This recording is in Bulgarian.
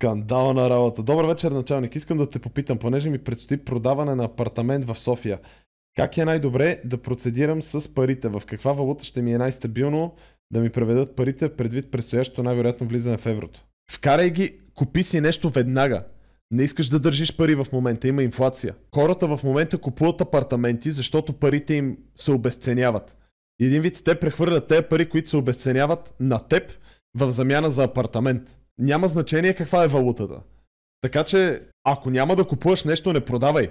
Скандална работа. Добър вечер, началник. Искам да те попитам, понеже ми предстои продаване на апартамент в София. Как е най-добре да процедирам с парите? В каква валута ще ми е най-стабилно да ми преведат парите предвид предстоящото най-вероятно влизане в еврото? Вкарай ги, купи си нещо веднага. Не искаш да държиш пари в момента, има инфлация. Хората в момента купуват апартаменти, защото парите им се обесценяват. Един вид те прехвърлят тези пари, които се обесценяват на теб в замяна за апартамент няма значение каква е валутата. Така че, ако няма да купуваш нещо, не продавай.